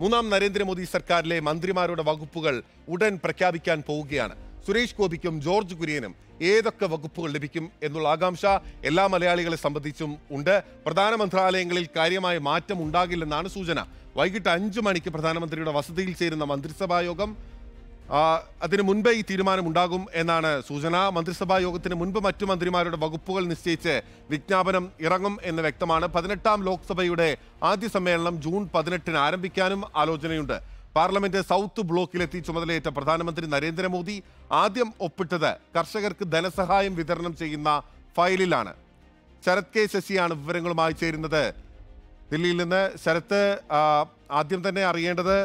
മൂന്നാം നരേന്ദ്രമോദി സർക്കാരിലെ മന്ത്രിമാരുടെ വകുപ്പുകൾ ഉടൻ പ്രഖ്യാപിക്കാൻ പോവുകയാണ് സുരേഷ് ഗോപിക്കും ജോർജ് കുര്യനും ഏതൊക്കെ വകുപ്പുകൾ ലഭിക്കും എന്നുള്ള ആകാംക്ഷ എല്ലാ മലയാളികളെ സംബന്ധിച്ചും ഉണ്ട് പ്രധാന മന്ത്രാലയങ്ങളിൽ കാര്യമായ മാറ്റം ഉണ്ടാകില്ലെന്നാണ് സൂചന വൈകിട്ട് അഞ്ചു മണിക്ക് പ്രധാനമന്ത്രിയുടെ വസതിയിൽ ചേരുന്ന മന്ത്രിസഭാ യോഗം അതിനു മുൻപേ ഈ തീരുമാനം ഉണ്ടാകും എന്നാണ് സൂചന മന്ത്രിസഭാ യോഗത്തിന് മുൻപ് മറ്റു മന്ത്രിമാരുടെ വകുപ്പുകൾ നിശ്ചയിച്ച് വിജ്ഞാപനം ഇറങ്ങും എന്ന് വ്യക്തമാണ് പതിനെട്ടാം ലോക്സഭയുടെ ആദ്യ സമ്മേളനം ജൂൺ പതിനെട്ടിന് ആരംഭിക്കാനും ആലോചനയുണ്ട് പാർലമെന്റ് സൗത്ത് ബ്ലോക്കിലെത്തി ചുമതലയേറ്റ പ്രധാനമന്ത്രി നരേന്ദ്രമോദി ആദ്യം ഒപ്പിട്ടത് കർഷകർക്ക് ധനസഹായം വിതരണം ചെയ്യുന്ന ഫയലിലാണ് ശരത് കെ ശശിയാണ് വിവരങ്ങളുമായി ചേരുന്നത് ദില്ലിയിൽ നിന്ന് ശരത്ത് ആദ്യം തന്നെ അറിയേണ്ടത്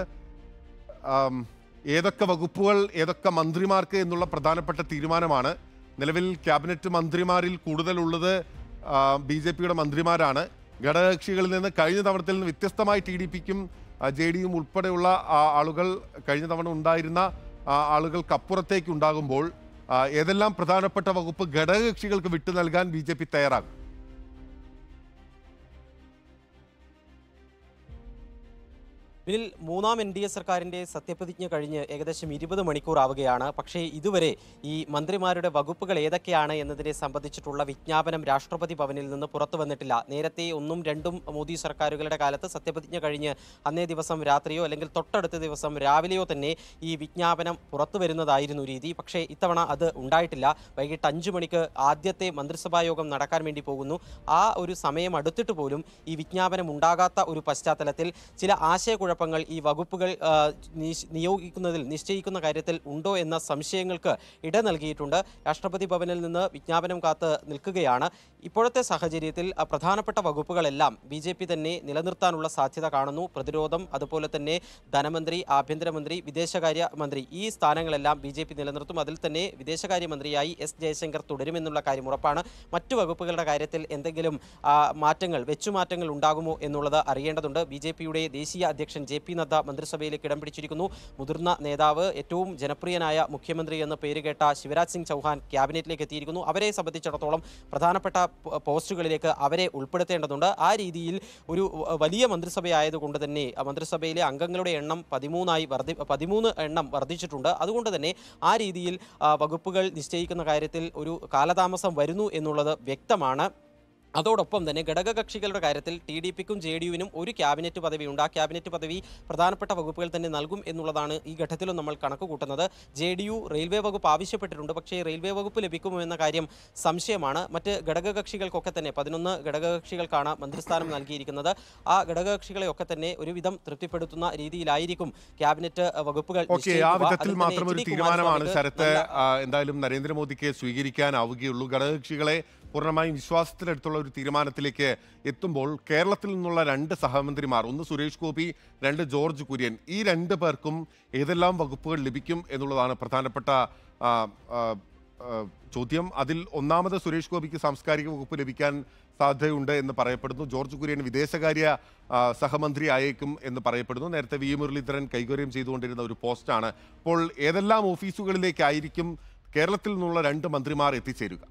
ഏതൊക്കെ വകുപ്പുകൾ ഏതൊക്കെ മന്ത്രിമാർക്ക് എന്നുള്ള പ്രധാനപ്പെട്ട തീരുമാനമാണ് നിലവിൽ ക്യാബിനറ്റ് മന്ത്രിമാരിൽ കൂടുതലുള്ളത് ബി ജെ പിയുടെ മന്ത്രിമാരാണ് ഘടകകക്ഷികളിൽ നിന്ന് കഴിഞ്ഞ തവണത്തിൽ നിന്ന് വ്യത്യസ്തമായി ടി ഡി പിക്കും ജെ ഡിയും ഉൾപ്പെടെയുള്ള ആളുകൾ കഴിഞ്ഞ തവണ ഉണ്ടായിരുന്ന ആളുകൾക്കപ്പുറത്തേക്ക് ഉണ്ടാകുമ്പോൾ ഏതെല്ലാം പ്രധാനപ്പെട്ട വകുപ്പ് ഘടകകക്ഷികൾക്ക് വിട്ടു നൽകാൻ ബി ജെ പി തയ്യാറാകും ഇതിൽ മൂന്നാം എൻ ഡി എ സർക്കാരിൻ്റെ സത്യപ്രതിജ്ഞ കഴിഞ്ഞ് ഏകദേശം ഇരുപത് മണിക്കൂർ ആവുകയാണ് പക്ഷേ ഇതുവരെ ഈ മന്ത്രിമാരുടെ വകുപ്പുകൾ ഏതൊക്കെയാണ് എന്നതിനെ സംബന്ധിച്ചിട്ടുള്ള വിജ്ഞാപനം രാഷ്ട്രപതി ഭവനിൽ നിന്ന് പുറത്തു വന്നിട്ടില്ല നേരത്തെ ഒന്നും രണ്ടും മോദി സർക്കാരുകളുടെ കാലത്ത് സത്യപ്രതിജ്ഞ കഴിഞ്ഞ് അന്നേ ദിവസം രാത്രിയോ അല്ലെങ്കിൽ തൊട്ടടുത്ത ദിവസം രാവിലെയോ തന്നെ ഈ വിജ്ഞാപനം പുറത്തു വരുന്നതായിരുന്നു രീതി പക്ഷേ ഇത്തവണ അത് ഉണ്ടായിട്ടില്ല വൈകിട്ട് അഞ്ച് മണിക്ക് ആദ്യത്തെ മന്ത്രിസഭാ യോഗം നടക്കാൻ വേണ്ടി പോകുന്നു ആ ഒരു സമയം അടുത്തിട്ട് പോലും ഈ വിജ്ഞാപനം ഉണ്ടാകാത്ത ഒരു പശ്ചാത്തലത്തിൽ ചില ആശയക്കുഴപ്പം കുഴപ്പങ്ങൾ ഈ വകുപ്പുകൾ നിയോഗിക്കുന്നതിൽ നിശ്ചയിക്കുന്ന കാര്യത്തിൽ ഉണ്ടോ എന്ന സംശയങ്ങൾക്ക് ഇട നൽകിയിട്ടുണ്ട് രാഷ്ട്രപതി ഭവനിൽ നിന്ന് വിജ്ഞാപനം കാത്ത് നിൽക്കുകയാണ് ഇപ്പോഴത്തെ സാഹചര്യത്തിൽ പ്രധാനപ്പെട്ട വകുപ്പുകളെല്ലാം ബി ജെ പി തന്നെ നിലനിർത്താനുള്ള സാധ്യത കാണുന്നു പ്രതിരോധം അതുപോലെ തന്നെ ധനമന്ത്രി ആഭ്യന്തരമന്ത്രി വിദേശകാര്യ മന്ത്രി ഈ സ്ഥാനങ്ങളെല്ലാം ബി ജെ പി നിലനിർത്തും അതിൽ തന്നെ വിദേശകാര്യമന്ത്രിയായി എസ് ജയശങ്കർ തുടരുമെന്നുള്ള കാര്യം ഉറപ്പാണ് മറ്റു വകുപ്പുകളുടെ കാര്യത്തിൽ എന്തെങ്കിലും മാറ്റങ്ങൾ വെച്ചുമാറ്റങ്ങൾ ഉണ്ടാകുമോ എന്നുള്ളത് അറിയേണ്ടതുണ്ട് ബി ദേശീയ അധ്യക്ഷൻ എം ജെ പി നദ്ദ മന്ത്രിസഭയിലേക്ക് ഇടം പിടിച്ചിരിക്കുന്നു മുതിർന്ന നേതാവ് ഏറ്റവും ജനപ്രിയനായ മുഖ്യമന്ത്രി എന്ന് പേരുകേട്ട ശിവരാജ് സിംഗ് ചൗഹാൻ ക്യാബിനറ്റിലേക്ക് എത്തിയിരിക്കുന്നു അവരെ സംബന്ധിച്ചിടത്തോളം പ്രധാനപ്പെട്ട പോസ്റ്റുകളിലേക്ക് അവരെ ഉൾപ്പെടുത്തേണ്ടതുണ്ട് ആ രീതിയിൽ ഒരു വലിയ മന്ത്രിസഭയായതുകൊണ്ട് തന്നെ മന്ത്രിസഭയിലെ അംഗങ്ങളുടെ എണ്ണം പതിമൂന്നായി വർദ്ധി പതിമൂന്ന് എണ്ണം വർദ്ധിച്ചിട്ടുണ്ട് അതുകൊണ്ട് തന്നെ ആ രീതിയിൽ വകുപ്പുകൾ നിശ്ചയിക്കുന്ന കാര്യത്തിൽ ഒരു കാലതാമസം വരുന്നു എന്നുള്ളത് വ്യക്തമാണ് അതോടൊപ്പം തന്നെ ഘടകകക്ഷികളുടെ കാര്യത്തിൽ ടി ഡി പിക്കും ജെ ഡി യുവിനും ഒരു ക്യാബിനറ്റ് പദവി ഉണ്ട് ആ ക്യാബിനറ്റ് പദവി പ്രധാനപ്പെട്ട വകുപ്പുകൾ തന്നെ നൽകും എന്നുള്ളതാണ് ഈ ഘട്ടത്തിലും നമ്മൾ കണക്ക് കൂട്ടുന്നത് ജെ ഡി യു റെയിൽവേ വകുപ്പ് ആവശ്യപ്പെട്ടിട്ടുണ്ട് പക്ഷേ റെയിൽവേ വകുപ്പ് ലഭിക്കുമോ എന്ന കാര്യം സംശയമാണ് മറ്റ് ഘടകകക്ഷികൾക്കൊക്കെ തന്നെ പതിനൊന്ന് ഘടകകക്ഷികൾക്കാണ് മന്ത്രിസ്ഥാനം നൽകിയിരിക്കുന്നത് ആ ഘടകകക്ഷികളെയൊക്കെ തന്നെ ഒരുവിധം തൃപ്തിപ്പെടുത്തുന്ന രീതിയിലായിരിക്കും ക്യാബിനറ്റ് വകുപ്പുകൾ ആ മാത്രം ഒരു തീരുമാനമാണ് എന്തായാലും നരേന്ദ്രമോദിക്ക് സ്വീകരിക്കാനാവുകയുള്ളൂ ഘടകകക്ഷികളെ പൂർണ്ണമായും വിശ്വാസത്തിനടുത്തുള്ള ഒരു തീരുമാനത്തിലേക്ക് എത്തുമ്പോൾ കേരളത്തിൽ നിന്നുള്ള രണ്ട് സഹമന്ത്രിമാർ ഒന്ന് സുരേഷ് ഗോപി രണ്ട് ജോർജ് കുര്യൻ ഈ രണ്ട് പേർക്കും ഏതെല്ലാം വകുപ്പുകൾ ലഭിക്കും എന്നുള്ളതാണ് പ്രധാനപ്പെട്ട ചോദ്യം അതിൽ ഒന്നാമത് സുരേഷ് ഗോപിക്ക് സാംസ്കാരിക വകുപ്പ് ലഭിക്കാൻ സാധ്യതയുണ്ട് എന്ന് പറയപ്പെടുന്നു ജോർജ് കുര്യൻ വിദേശകാര്യ സഹമന്ത്രി ആയേക്കും എന്ന് പറയപ്പെടുന്നു നേരത്തെ വി മുരളീധരൻ കൈകാര്യം ചെയ്തുകൊണ്ടിരുന്ന ഒരു പോസ്റ്റാണ് അപ്പോൾ ഏതെല്ലാം ഓഫീസുകളിലേക്കായിരിക്കും കേരളത്തിൽ നിന്നുള്ള രണ്ട് മന്ത്രിമാർ എത്തിച്ചേരുക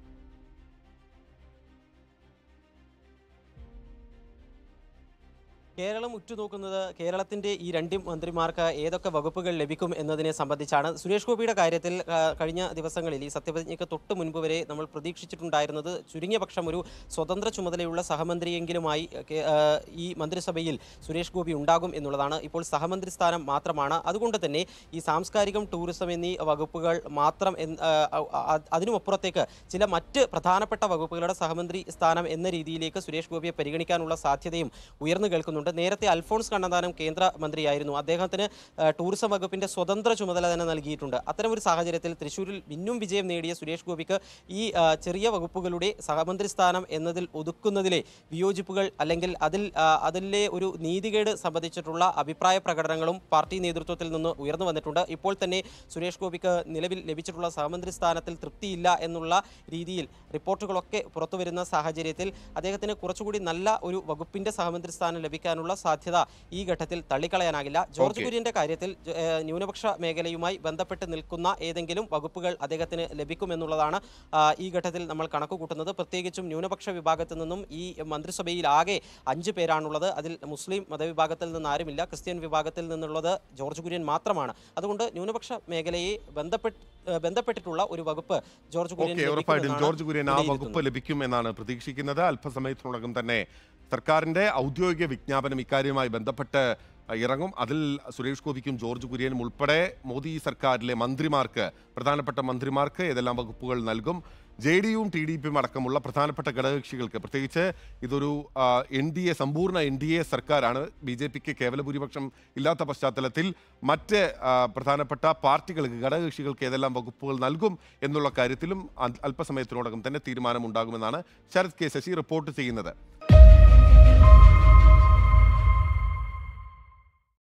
കേരളം ഉറ്റുനോക്കുന്നത് കേരളത്തിന്റെ ഈ രണ്ട് മന്ത്രിമാർക്ക് ഏതൊക്കെ വകുപ്പുകൾ ലഭിക്കും എന്നതിനെ സംബന്ധിച്ചാണ് സുരേഷ് ഗോപിയുടെ കാര്യത്തിൽ കഴിഞ്ഞ ദിവസങ്ങളിൽ ഈ സത്യപ്രതിജ്ഞയ്ക്ക് തൊട്ട് മുൻപ് വരെ നമ്മൾ പ്രതീക്ഷിച്ചിട്ടുണ്ടായിരുന്നത് ചുരുങ്ങിയ പക്ഷം ഒരു സ്വതന്ത്ര ചുമതലയുള്ള സഹമന്ത്രിയെങ്കിലുമായി ഈ മന്ത്രിസഭയിൽ സുരേഷ് ഗോപി ഉണ്ടാകും എന്നുള്ളതാണ് ഇപ്പോൾ സഹമന്ത്രി സ്ഥാനം മാത്രമാണ് അതുകൊണ്ട് തന്നെ ഈ സാംസ്കാരികം ടൂറിസം എന്നീ വകുപ്പുകൾ മാത്രം അതിനുമപ്പുറത്തേക്ക് ചില മറ്റ് പ്രധാനപ്പെട്ട വകുപ്പുകളുടെ സഹമന്ത്രി സ്ഥാനം എന്ന രീതിയിലേക്ക് സുരേഷ് ഗോപിയെ പരിഗണിക്കാനുള്ള സാധ്യതയും ഉയർന്നു കേൾക്കുന്നുണ്ട് ഉണ്ട് നേരത്തെ അൽഫോൺസ് കണ്ണന്താനം കേന്ദ്ര മന്ത്രിയായിരുന്നു അദ്ദേഹത്തിന് ടൂറിസം വകുപ്പിന്റെ സ്വതന്ത്ര ചുമതല തന്നെ നൽകിയിട്ടുണ്ട് അത്തരം ഒരു സാഹചര്യത്തിൽ തൃശ്ശൂരിൽ ഇന്നും വിജയം നേടിയ സുരേഷ് ഗോപിക്ക് ഈ ചെറിയ വകുപ്പുകളുടെ സഹമന്ത്രി സ്ഥാനം എന്നതിൽ ഒതുക്കുന്നതിലെ വിയോജിപ്പുകൾ അല്ലെങ്കിൽ അതിൽ അതിലെ ഒരു നീതികേട് സംബന്ധിച്ചിട്ടുള്ള അഭിപ്രായ പ്രകടനങ്ങളും പാർട്ടി നേതൃത്വത്തിൽ നിന്ന് ഉയർന്നു വന്നിട്ടുണ്ട് ഇപ്പോൾ തന്നെ സുരേഷ് ഗോപിക്ക് നിലവിൽ ലഭിച്ചിട്ടുള്ള സഹമന്ത്രി സ്ഥാനത്തിൽ തൃപ്തിയില്ല എന്നുള്ള രീതിയിൽ റിപ്പോർട്ടുകളൊക്കെ പുറത്തുവരുന്ന സാഹചര്യത്തിൽ അദ്ദേഹത്തിന് കുറച്ചുകൂടി നല്ല ഒരു വകുപ്പിന്റെ സഹമന്ത്രി സ്ഥാനം ലഭിക്കാൻ ഉണ്ടാകാനുള്ള സാധ്യത ഈ ഘട്ടത്തിൽ തള്ളിക്കളയാനാകില്ല ജോർജ് കുര്യന്റെ കാര്യത്തിൽ ന്യൂനപക്ഷ മേഖലയുമായി ബന്ധപ്പെട്ട് നിൽക്കുന്ന ഏതെങ്കിലും വകുപ്പുകൾ അദ്ദേഹത്തിന് ലഭിക്കുമെന്നുള്ളതാണ് ഈ ഘട്ടത്തിൽ നമ്മൾ കണക്ക് കൂട്ടുന്നത് പ്രത്യേകിച്ചും ന്യൂനപക്ഷ വിഭാഗത്തിൽ നിന്നും ഈ മന്ത്രിസഭയിൽ ആകെ അഞ്ച് പേരാണുള്ളത് അതിൽ മുസ്ലിം മതവിഭാഗത്തിൽ നിന്ന് ആരുമില്ല ക്രിസ്ത്യൻ വിഭാഗത്തിൽ നിന്നുള്ളത് ജോർജ് കുര്യൻ മാത്രമാണ് അതുകൊണ്ട് ന്യൂനപക്ഷ മേഖലയെ ബന്ധപ്പെട്ട് ബന്ധപ്പെട്ടിട്ടുള്ള ഒരു വകുപ്പ് ജോർജ് കുര്യൻ ജോർജ് കുര്യൻ ആ വകുപ്പ് ലഭിക്കും എന്നാണ് പ്രതീക്ഷിക്കുന്നത് അല്പസമയത്തിനോടകം തന്നെ സർക്കാരിൻ്റെ ഔദ്യോഗിക വിജ്ഞാപനം ഇക്കാര്യവുമായി ബന്ധപ്പെട്ട് ഇറങ്ങും അതിൽ സുരേഷ് ഗോപിക്കും ജോർജ് കുര്യനും ഉൾപ്പെടെ മോദി സർക്കാരിലെ മന്ത്രിമാർക്ക് പ്രധാനപ്പെട്ട മന്ത്രിമാർക്ക് ഏതെല്ലാം വകുപ്പുകൾ നൽകും ജെ ഡി യുവും ടി ഡി പിയും അടക്കമുള്ള പ്രധാനപ്പെട്ട ഘടകകക്ഷികൾക്ക് പ്രത്യേകിച്ച് ഇതൊരു എൻ ഡി എ സമ്പൂർണ്ണ എൻ ഡി എ സർക്കാരാണ് ബി ജെ പിക്ക് കേവല ഭൂരിപക്ഷം ഇല്ലാത്ത പശ്ചാത്തലത്തിൽ മറ്റ് പ്രധാനപ്പെട്ട പാർട്ടികൾക്ക് ഘടകകക്ഷികൾക്ക് ഏതെല്ലാം വകുപ്പുകൾ നൽകും എന്നുള്ള കാര്യത്തിലും അല്പസമയത്തിനോടകം തന്നെ തീരുമാനമുണ്ടാകുമെന്നാണ് ശരത് കെ ശശി റിപ്പോർട്ട് ചെയ്യുന്നത്